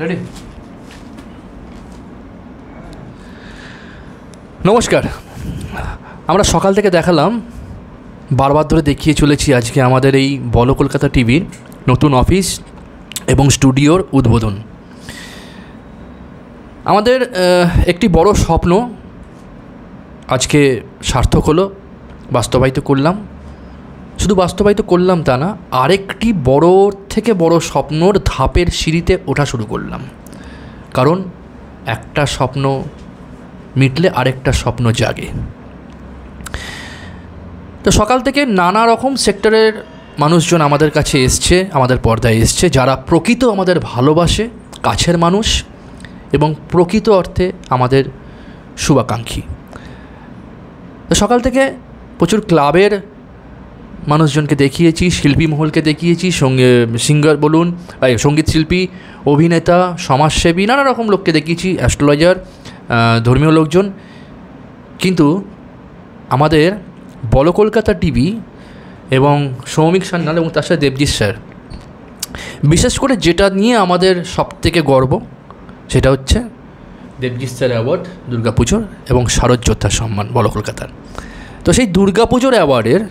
ready নমস্কার আমরা সকাল থেকে দেখালাম বারবার ধরে দেখিয়ে চলেছি আজকে আমাদের এই বল কলকাতা টিভির নতুন অফিস এবং স্টুডিওর উদ্বোধন আমাদের একটি বড় স্বপ্ন আজকে সার্থক হলো বাস্তবায়িত করলাম শুধু বাস্তবায়িত করলাম তা না আরেকটি বড় থেকে বড় স্বপ্নর ধাপের সিঁড়িতে ওঠা শুরু করলাম কারণ একটা স্বপ্ন মিটলে আরেকটা স্বপ্ন জাগে তো সকাল থেকে নানা রকম সেক্টরের মানুষজন আমাদের কাছে এসছে আমাদের পর্দায় এসছে যারা প্রকৃত আমাদের ভালোবাসে কাছের মানুষ এবং প্রকৃত অর্থে আমাদের শুভাকাঙ্ক্ষী তো সকাল থেকে প্রচুর ক্লাবের মানুষজনকে দেখিয়েছি শিল্পী মহলকে দেখিয়েছি সঙ্গে সিঙ্গার বলুন সঙ্গীত শিল্পী অভিনেতা সমাজসেবী নানা রকম লোককে দেখিয়েছি অ্যাস্ট্রোলজার ধর্মীয় লোকজন কিন্তু আমাদের বল কলকাতা টিভি এবং সৌমিক সান্যাল এবং তার সাথে দেবজিৎ স্যার বিশেষ করে যেটা নিয়ে আমাদের সবথেকে গর্ব সেটা হচ্ছে দেবজিৎ স্যার অ্যাওয়ার্ড দুর্গাপুজোর এবং শারদ যোদ্ধা সম্মান বল কলকাতার তো সেই দুর্গাপুজোর অ্যাওয়ার্ডের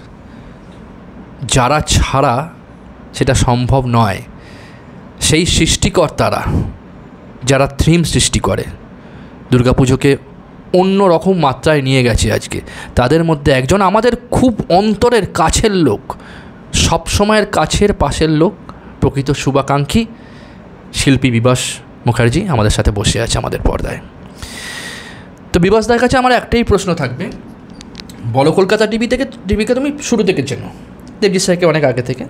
যারা ছাড়া সেটা সম্ভব নয় সেই সৃষ্টিকর্তারা যারা থিম সৃষ্টি করে দুর্গাপুজোকে অন্য রকম মাত্রায় নিয়ে গেছে আজকে তাদের মধ্যে একজন আমাদের খুব অন্তরের কাছের লোক সবসময়ের কাছের পাশের লোক প্রকৃত শুভাকাঙ্ক্ষী শিল্পী বিবাস মুখার্জি আমাদের সাথে বসে আছে আমাদের পর্দায় তো বিবাসদার কাছে আমার একটাই প্রশ্ন থাকবে বলো কলকাতা টিভি থেকে টিভিকে তুমি শুরু থেকে চেনো দেবজি স্যারকে অনেক আগে থেকে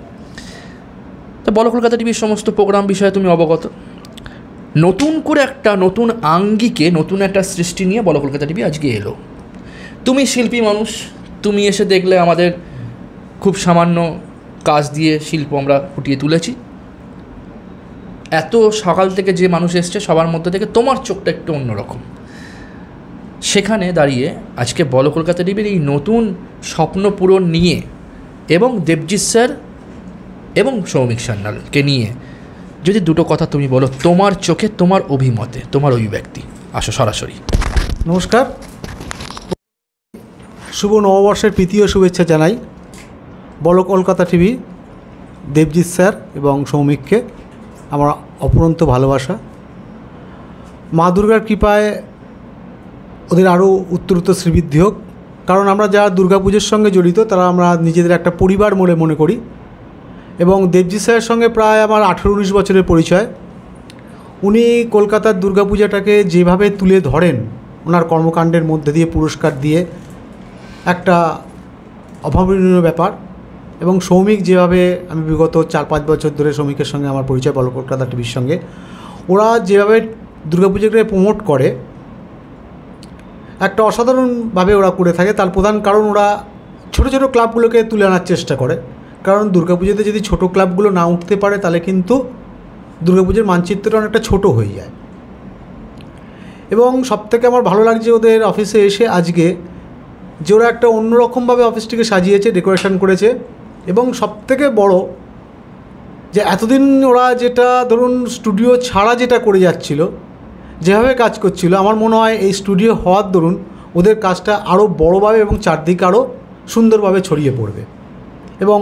তো বলো কলকাতা টিভির সমস্ত প্রোগ্রাম বিষয়ে তুমি অবগত নতুন করে একটা নতুন আঙ্গিকে নতুন একটা সৃষ্টি নিয়ে বলো কলকাতা টিভি আজকে এলো তুমি শিল্পী মানুষ তুমি এসে দেখলে আমাদের খুব সামান্য কাজ দিয়ে শিল্প আমরা ফুটিয়ে তুলেছি এত সকাল থেকে যে মানুষ এসছে সবার মধ্যে থেকে তোমার চোখটা একটু অন্যরকম সেখানে দাঁড়িয়ে আজকে বলো কলকাতা টিভির এই নতুন স্বপ্ন পূরণ নিয়ে এবং দেবজিৎ স্যার এবং সৌমিক সান্যালকে নিয়ে যদি দুটো কথা তুমি বলো তোমার চোখে তোমার অভিমতে তোমার অভিব্যক্তি আসো সরাসরি নমস্কার শুভ নববর্ষের প্রীতীয় শুভেচ্ছা জানাই বলো কলকাতা টিভি দেবজিৎ স্যার এবং সৌমিককে আমার অপরন্ত ভালোবাসা মা দুর্গার কৃপায় ওদের আরও উত্তরোত্তর শ্রীবৃদ্ধি হোক কারণ আমরা যারা দুর্গাপুজোর সঙ্গে জড়িত তারা আমরা নিজেদের একটা পরিবার বলে মনে করি এবং দেবজিৎ স্যারের সঙ্গে প্রায় আমার আঠেরো উনিশ বছরের পরিচয় উনি কলকাতার দুর্গাপূজাটাকে যেভাবে তুলে ধরেন ওনার কর্মকাণ্ডের মধ্যে দিয়ে পুরস্কার দিয়ে একটা অভাবনীয় ব্যাপার এবং সৌমিক যেভাবে আমি বিগত চার পাঁচ বছর ধরে সৌমিকের সঙ্গে আমার পরিচয় বলো কলকাতা টিভির সঙ্গে ওরা যেভাবে দুর্গাপুজোকে প্রমোট করে একটা অসাধারণভাবে ওরা করে থাকে তার প্রধান কারণ ওরা ছোট ছোট ক্লাবগুলোকে তুলে আনার চেষ্টা করে কারণ দুর্গাপুজোতে যদি ছোট ক্লাবগুলো না উঠতে পারে তাহলে কিন্তু দুর্গাপুজোর মানচিত্রটা অনেকটা ছোট হয়ে যায় এবং সবথেকে আমার ভালো লাগছে ওদের অফিসে এসে আজকে যে ওরা একটা অন্যরকমভাবে অফিসটিকে সাজিয়েছে ডেকোরেশন করেছে এবং সবথেকে বড় যে এতদিন ওরা যেটা ধরুন স্টুডিও ছাড়া যেটা করে যাচ্ছিলো যেভাবে কাজ করছিল আমার মনে হয় এই স্টুডিও হওয়ার দরুন ওদের কাজটা আরও বড়োভাবে এবং চারদিকে আরও সুন্দরভাবে ছড়িয়ে পড়বে এবং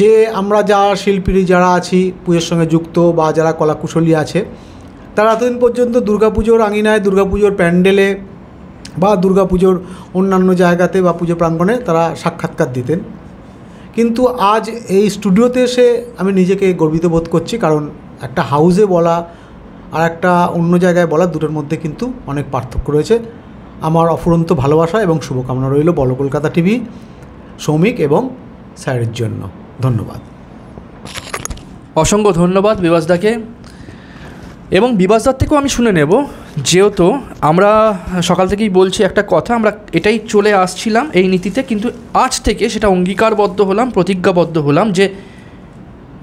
যে আমরা যা শিল্পী যারা আছি পুজোর সঙ্গে যুক্ত বা যারা কলাকুশলী আছে তারা এতদিন পর্যন্ত দুর্গাপুজোর আঙিনায় দুর্গাপুজোর প্যান্ডেলে বা দুর্গাপুজোর অন্যান্য জায়গাতে বা পুজো প্রাঙ্গণে তারা সাক্ষাৎকার দিতেন কিন্তু আজ এই স্টুডিওতে এসে আমি নিজেকে গর্বিত বোধ করছি কারণ একটা হাউজে বলা আর একটা অন্য জায়গায় বলা দুটোর মধ্যে কিন্তু অনেক পার্থক্য রয়েছে আমার অফুরন্ত ভালোবাসা এবং শুভকামনা রইল বল কলকাতা টিভি শ্রমিক এবং স্যারের জন্য ধন্যবাদ অসংখ্য ধন্যবাদ বিবাসদাকে এবং বিবাসদার থেকেও আমি শুনে নেব যেহেতু আমরা সকাল থেকেই বলছি একটা কথা আমরা এটাই চলে আসছিলাম এই নীতিতে কিন্তু আজ থেকে সেটা অঙ্গীকারবদ্ধ হলাম প্রতিজ্ঞাবদ্ধ হলাম যে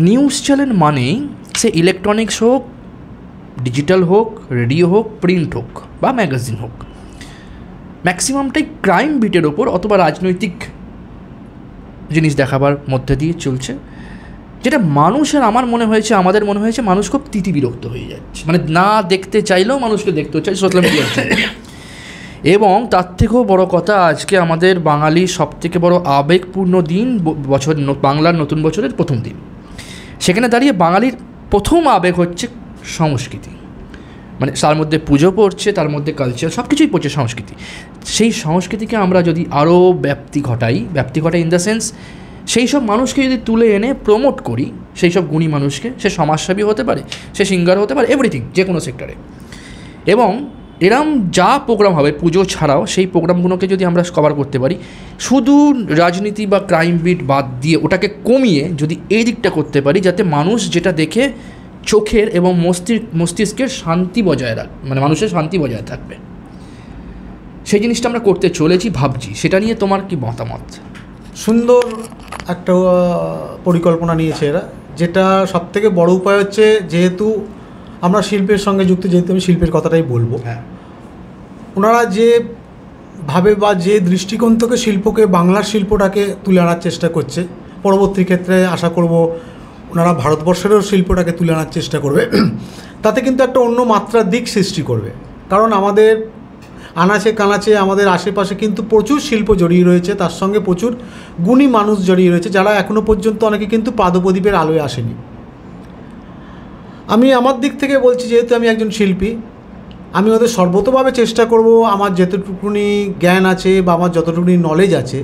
নিউজ চ্যানেল মানেই সে ইলেকট্রনিক্স হোক ডিজিটাল হোক রেডিও হোক প্রিন্ট হোক বা ম্যাগাজিন হোক ম্যাক্সিমামটাই ক্রাইম বিটের ওপর অথবা রাজনৈতিক জিনিস দেখাবার মধ্যে দিয়ে চলছে যেটা মানুষের আমার মনে হয়েছে আমাদের মনে হয়েছে মানুষ খুব তিতি বিরক্ত হয়ে যাচ্ছে মানে না দেখতে চাইলেও মানুষকে দেখতে হচ্ছে সোশ্যাল মিডিয়া এবং তার থেকেও বড় কথা আজকে আমাদের বাঙালির সবথেকে বড় আবেগপূর্ণ দিন বছর বাংলার নতুন বছরের প্রথম দিন সেখানে দাঁড়িয়ে বাঙালির প্রথম আবেগ হচ্ছে সংস্কৃতি মানে তার মধ্যে পুজো পড়ছে তার মধ্যে কালচার সব কিছুই পড়ছে সংস্কৃতি সেই সংস্কৃতিকে আমরা যদি আরও ব্যাপ্তি ঘটাই ব্যাপ্তি ঘটাই ইন দ্য সেন্স সেই সব মানুষকে যদি তুলে এনে প্রমোট করি সেই সব গুণী মানুষকে সে সমাজসেবী হতে পারে সে সিঙ্গার হতে পারে এভরিথিং যে কোনো সেক্টরে এবং এরম যা প্রোগ্রাম হবে পুজো ছাড়াও সেই প্রোগ্রামগুলোকে যদি আমরা কভার করতে পারি শুধু রাজনীতি বা ক্রাইম বিট বাদ দিয়ে ওটাকে কমিয়ে যদি এই দিকটা করতে পারি যাতে মানুষ যেটা দেখে চোখের এবং মস্তিষ্ক মস্তিষ্কের শান্তি বজায় রাখ মানে মানুষের শান্তি বজায় থাকবে সেই জিনিসটা আমরা করতে চলেছি ভাবছি সেটা নিয়ে তোমার কি মতামত সুন্দর একটা পরিকল্পনা নিয়েছে এরা যেটা সব থেকে বড় উপায় হচ্ছে যেহেতু আমরা শিল্পের সঙ্গে যুক্ত যেহেতু আমি শিল্পের কথাটাই বলবো হ্যাঁ ওনারা যে ভাবে বা যে দৃষ্টিকোণ থেকে শিল্পকে বাংলার শিল্পটাকে তুলে আনার চেষ্টা করছে পরবর্তী ক্ষেত্রে আশা করব আপনারা ভারতবর্ষেরও শিল্পটাকে তুলে আনার চেষ্টা করবে তাতে কিন্তু একটা অন্য মাত্রার দিক সৃষ্টি করবে কারণ আমাদের আনাচে কানাচে আমাদের আশেপাশে কিন্তু প্রচুর শিল্প জড়িয়ে রয়েছে তার সঙ্গে প্রচুর গুণী মানুষ জড়িয়ে রয়েছে যারা এখনও পর্যন্ত অনেকে কিন্তু পাদপ্রদীপের আলোয় আসেনি আমি আমার দিক থেকে বলছি যেহেতু আমি একজন শিল্পী আমি ওদের সর্বতভাবে চেষ্টা করব আমার যতটুকুনি জ্ঞান আছে বা আমার যতটুকুনি নলেজ আছে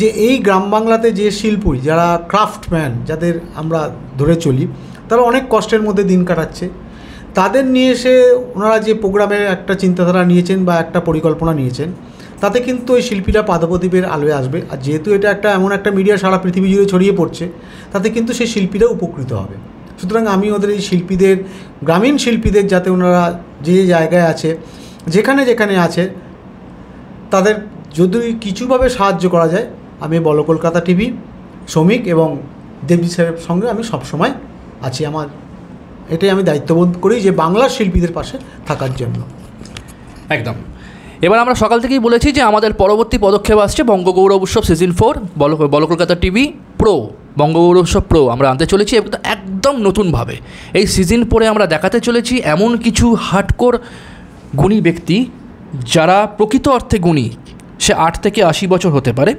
যে এই গ্রাম বাংলাতে যে শিল্পী যারা ক্রাফটম্যান যাদের আমরা ধরে চলি তারা অনেক কষ্টের মধ্যে দিন কাটাচ্ছে তাদের নিয়ে এসে ওনারা যে প্রোগ্রামের একটা চিন্তাধারা নিয়েছেন বা একটা পরিকল্পনা নিয়েছেন তাতে কিন্তু ওই শিল্পীরা পাদপ্রদীপের আলোয় আসবে আর যেহেতু এটা একটা এমন একটা মিডিয়া সারা পৃথিবী জুড়ে ছড়িয়ে পড়ছে তাতে কিন্তু সেই শিল্পীরা উপকৃত হবে সুতরাং আমি ওদের এই শিল্পীদের গ্রামীণ শিল্পীদের যাতে ওনারা যে জায়গায় আছে যেখানে যেখানে আছে তাদের যদি কিছুভাবে সাহায্য করা যায় আমি বলো কলকাতা টিভি শ্রমিক এবং দেবজি সাহেবের সঙ্গে আমি সবসময় আছি আমার এটাই আমি দায়িত্ববোধ করি যে বাংলার শিল্পীদের পাশে থাকার জন্য একদম এবার আমরা সকাল থেকেই বলেছি যে আমাদের পরবর্তী পদক্ষেপ আসছে বঙ্গগৌরব উৎসব সিজন ফোর বল বল Kolkata TV pro Bangagourab Utsav pro আমরা আনতে চলেছি একদম নতুনভাবে এই সিজন পরে আমরা দেখাতে চলেছি এমন কিছু হার্ডকোর গুণী ব্যক্তি যারা প্রকৃত অর্থে গুণী সে আট থেকে আশি বছর হতে পারে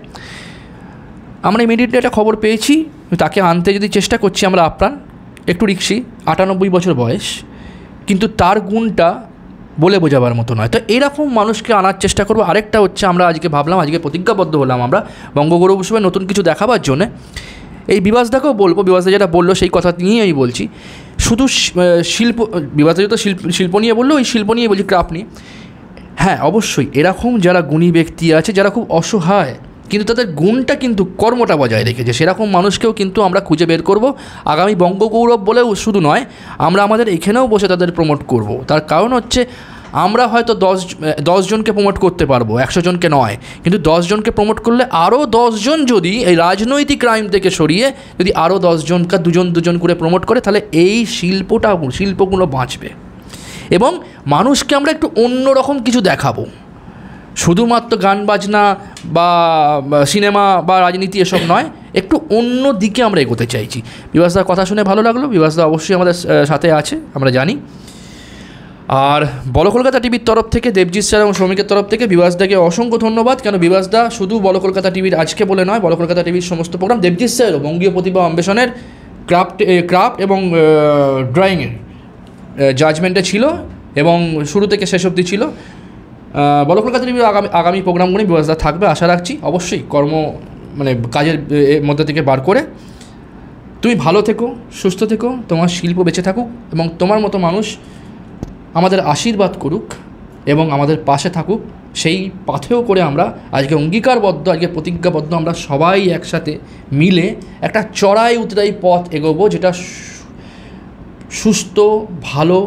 আমরা ইমিডিয়েটলি একটা খবর পেয়েছি তাকে আনতে যদি চেষ্টা করছি আমরা আপ্রাণ একটু রিক্সি আটানব্বই বছর বয়স কিন্তু তার গুণটা বলে বোঝাবার মতো নয় তো এরকম মানুষকে আনার চেষ্টা করবো আরেকটা হচ্ছে আমরা আজকে ভাবলাম আজকে প্রতিজ্ঞাবদ্ধ হলাম আমরা বঙ্গগৌরব উৎসবে নতুন কিছু দেখাবার জন্যে এই বিবাসদাকেও বলবো বিবাসদা যেটা বললো সেই কথা নিয়েই আমি বলছি শুধু শিল্প বিবাসদা যেটা শিল্প শিল্প নিয়ে বললো ওই শিল্প নিয়ে বলছি ক্রাফ নিয়ে হ্যাঁ অবশ্যই এরকম যারা গুণী ব্যক্তি আছে যারা খুব অসহায় কিন্তু তাদের গুণটা কিন্তু কর্মটা বজায় রেখেছে সেরকম মানুষকেও কিন্তু আমরা খুঁজে বের করব আগামী বঙ্গগৌরব বলেও শুধু নয় আমরা আমাদের এখানেও বসে তাদের প্রমোট করব তার কারণ হচ্ছে আমরা হয়তো দশ দশজনকে প্রমোট করতে পারবো একশো জনকে নয় কিন্তু দশজনকে প্রমোট করলে আরও দশজন যদি এই রাজনৈতিক ক্রাইম থেকে সরিয়ে যদি আরও দশজনকে দুজন দুজন করে প্রমোট করে তাহলে এই শিল্পটা শিল্পগুলো বাঁচবে এবং মানুষকে আমরা একটু অন্য রকম কিছু দেখাবো শুধুমাত্র গান বাজনা বা সিনেমা বা রাজনীতি এসব নয় একটু অন্য দিকে আমরা এগোতে চাইছি বিভাসদার কথা শুনে ভালো লাগলো বিভাসদা অবশ্যই আমাদের সাথে আছে আমরা জানি আর বল কলকাতা টিভির তরফ থেকে দেবজিৎ স্যার এবং শ্রমিকের তরফ থেকে বিভাসদাকে অসংখ্য ধন্যবাদ কেন বিভাসদা শুধু বল কলকাতা টিভির আজকে বলে নয় বল কলকাতা টিভির সমস্ত প্রোগ্রাম দেবজিৎ স্যার বঙ্গীয় প্রতিভা অম্বেষণের ক্রাফট ক্রাফট এবং ড্রয়িংয়ের জাজমেন্টে ছিল এবং শুরু থেকে শেষ অবধি ছিল বলো কলকাতা আগামী আগামী প্রোগ্রামগুলি ব্যবস্থা থাকবে আশা রাখছি অবশ্যই কর্ম মানে কাজের মধ্যে থেকে বার করে তুমি ভালো থেকো সুস্থ থেকো তোমার শিল্প বেঁচে থাকুক এবং তোমার মতো মানুষ আমাদের আশীর্বাদ করুক এবং আমাদের পাশে থাকুক সেই পাথেও করে আমরা আজকে অঙ্গীকারবদ্ধ আজকে প্রতিজ্ঞাবদ্ধ আমরা সবাই একসাথে মিলে একটা চড়াই উতরাই পথ এগোবো যেটা সুস্থ ভালো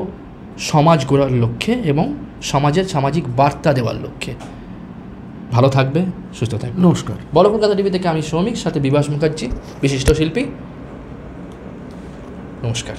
সমাজ গড়ার লক্ষ্যে এবং সমাজের সামাজিক বার্তা দেওয়ার লক্ষ্যে ভালো থাকবে সুস্থ থাকবে নমস্কার বলো কলকাতা টিভি থেকে আমি শ্রমিক সাথে বিভাস মুখার্জি বিশিষ্ট শিল্পী নমস্কার